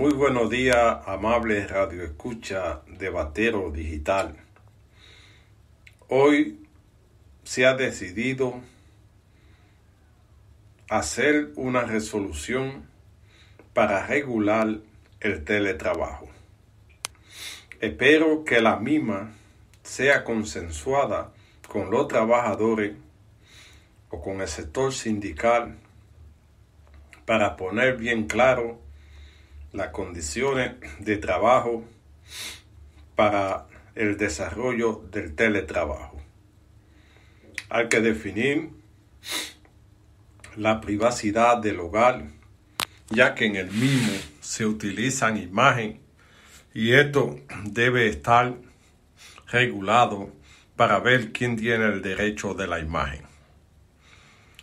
Muy buenos días, amables radioescucha de Batero Digital. Hoy se ha decidido hacer una resolución para regular el teletrabajo. Espero que la misma sea consensuada con los trabajadores o con el sector sindical para poner bien claro las condiciones de trabajo para el desarrollo del teletrabajo. Hay que definir la privacidad del hogar, ya que en el mismo se utilizan imagen y esto debe estar regulado para ver quién tiene el derecho de la imagen.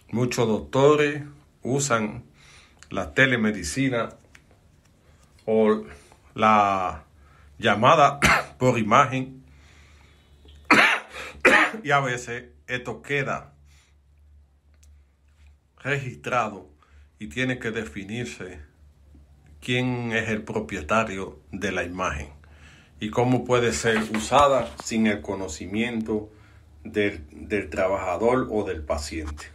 Muchos doctores usan la telemedicina o la llamada por imagen y a veces esto queda registrado y tiene que definirse quién es el propietario de la imagen y cómo puede ser usada sin el conocimiento del, del trabajador o del paciente.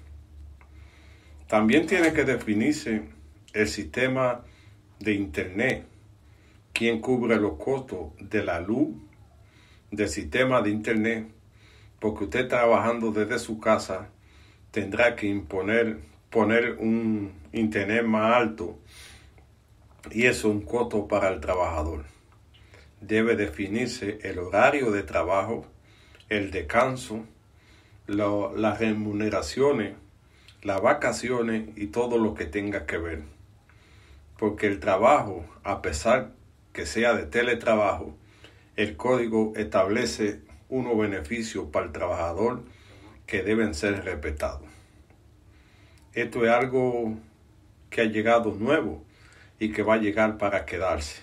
También tiene que definirse el sistema de Internet quién cubre los costos de la luz, del sistema de internet, porque usted trabajando desde su casa tendrá que imponer poner un internet más alto y eso es un costo para el trabajador. Debe definirse el horario de trabajo, el descanso, las remuneraciones, las vacaciones y todo lo que tenga que ver. Porque el trabajo, a pesar de que sea de teletrabajo, el código establece unos beneficios para el trabajador que deben ser respetados. Esto es algo que ha llegado nuevo y que va a llegar para quedarse.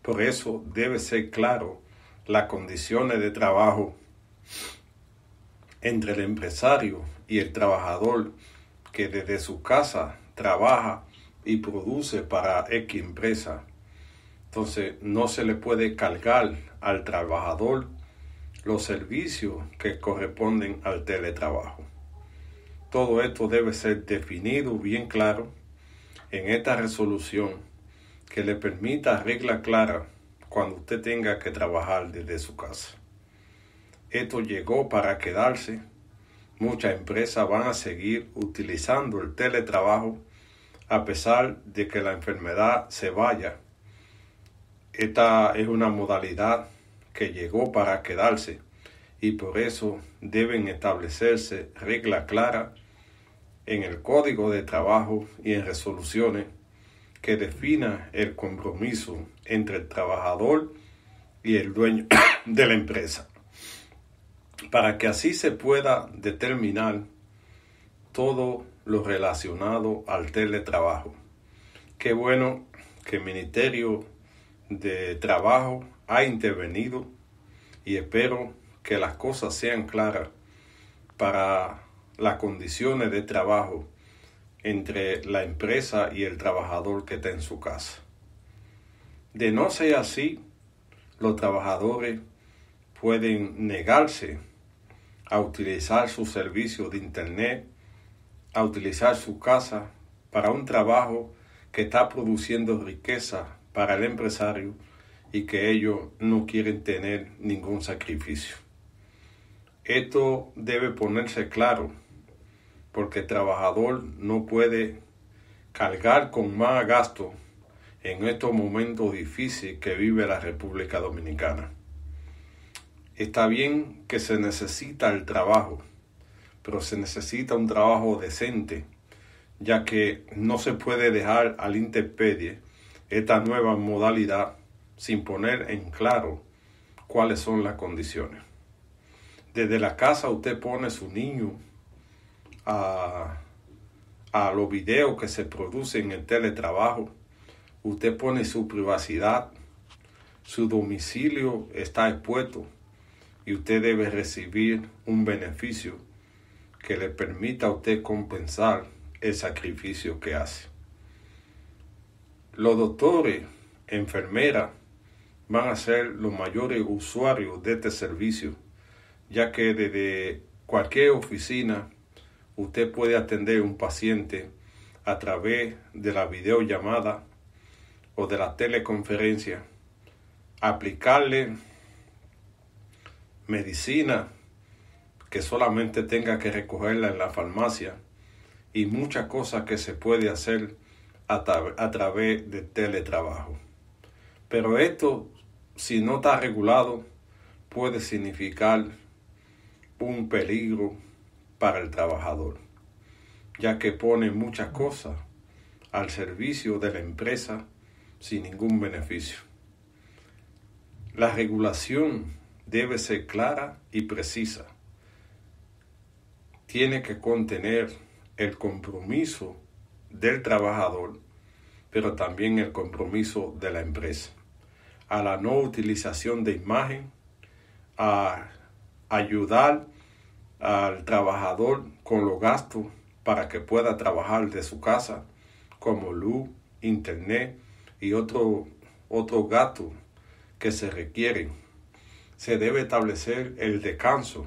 Por eso debe ser claro las condiciones de trabajo entre el empresario y el trabajador que desde su casa trabaja y produce para X empresa entonces, no se le puede cargar al trabajador los servicios que corresponden al teletrabajo. Todo esto debe ser definido bien claro en esta resolución que le permita regla clara cuando usted tenga que trabajar desde su casa. Esto llegó para quedarse. Muchas empresas van a seguir utilizando el teletrabajo a pesar de que la enfermedad se vaya esta es una modalidad que llegó para quedarse y por eso deben establecerse reglas claras en el código de trabajo y en resoluciones que defina el compromiso entre el trabajador y el dueño de la empresa, para que así se pueda determinar todo lo relacionado al teletrabajo. Qué bueno que el Ministerio de trabajo ha intervenido y espero que las cosas sean claras para las condiciones de trabajo entre la empresa y el trabajador que está en su casa. De no ser así, los trabajadores pueden negarse a utilizar sus servicios de Internet, a utilizar su casa para un trabajo que está produciendo riqueza para el empresario y que ellos no quieren tener ningún sacrificio. Esto debe ponerse claro, porque el trabajador no puede cargar con más gasto en estos momentos difíciles que vive la República Dominicana. Está bien que se necesita el trabajo, pero se necesita un trabajo decente, ya que no se puede dejar al interpedie esta nueva modalidad sin poner en claro cuáles son las condiciones. Desde la casa usted pone su niño a, los videos que se producen en el teletrabajo. Usted pone su privacidad, su domicilio está expuesto y usted debe recibir un beneficio que le permita a usted compensar el sacrificio que hace. Los doctores, enfermeras, van a ser los mayores usuarios de este servicio, ya que desde cualquier oficina usted puede atender a un paciente a través de la videollamada o de la teleconferencia, aplicarle medicina que solamente tenga que recogerla en la farmacia y muchas cosas que se puede hacer a, través de teletrabajo. Pero esto, si no está regulado, puede significar un peligro para el trabajador, ya que pone muchas cosas al servicio de la empresa sin ningún beneficio. La regulación debe ser clara y precisa. Tiene que contener el compromiso del trabajador, pero también el compromiso de la empresa, a la no utilización de imagen, a ayudar al trabajador con los gastos para que pueda trabajar de su casa, como luz, internet y otro, otro gasto que se requieren. Se debe establecer el descanso,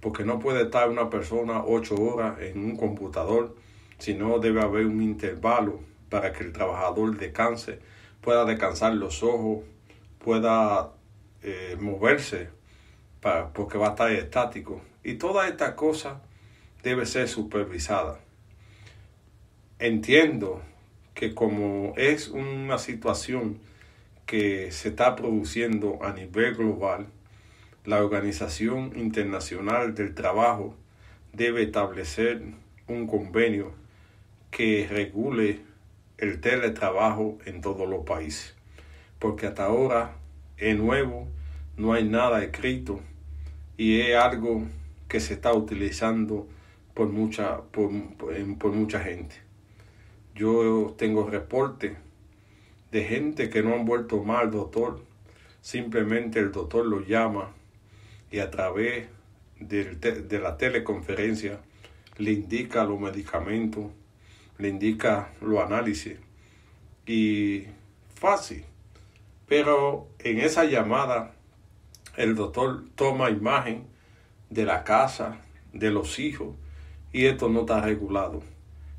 porque no puede estar una persona ocho horas en un computador sino debe haber un intervalo para que el trabajador descanse, pueda descansar los ojos, pueda eh, moverse, para, porque va a estar estático. Y toda esta cosa debe ser supervisada. Entiendo que como es una situación que se está produciendo a nivel global, la Organización Internacional del Trabajo debe establecer un convenio que regule el teletrabajo en todos los países, porque hasta ahora es nuevo, no hay nada escrito y es algo que se está utilizando por mucha, por, mucha gente. Yo tengo reporte de gente que no han vuelto mal doctor, simplemente el doctor lo llama y a través de la teleconferencia le indica los medicamentos le indica lo análisis. Y fácil. Pero en esa llamada, el doctor toma imagen de la casa, de los hijos, y esto no está regulado.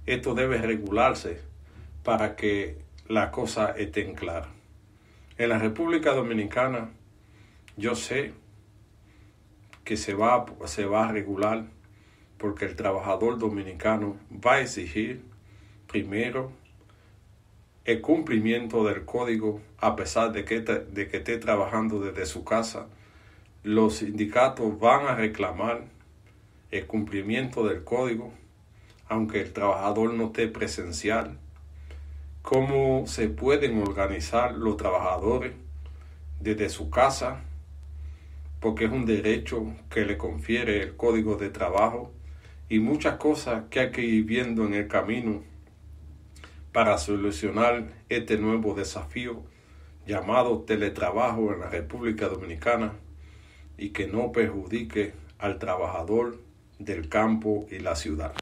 Esto debe regularse para que la cosa esté en claro. En la República Dominicana, yo sé que se va, se va a regular porque el trabajador dominicano va a exigir Primero, el cumplimiento del código, a pesar de que, de que esté trabajando desde su casa, los sindicatos van a reclamar el cumplimiento del código, aunque el trabajador no esté presencial. ¿Cómo se pueden organizar los trabajadores desde su casa? Porque es un derecho que le confiere el código de trabajo y muchas cosas que hay que ir viendo en el camino para solucionar este nuevo desafío llamado teletrabajo en la República Dominicana y que no perjudique al trabajador del campo y la ciudad.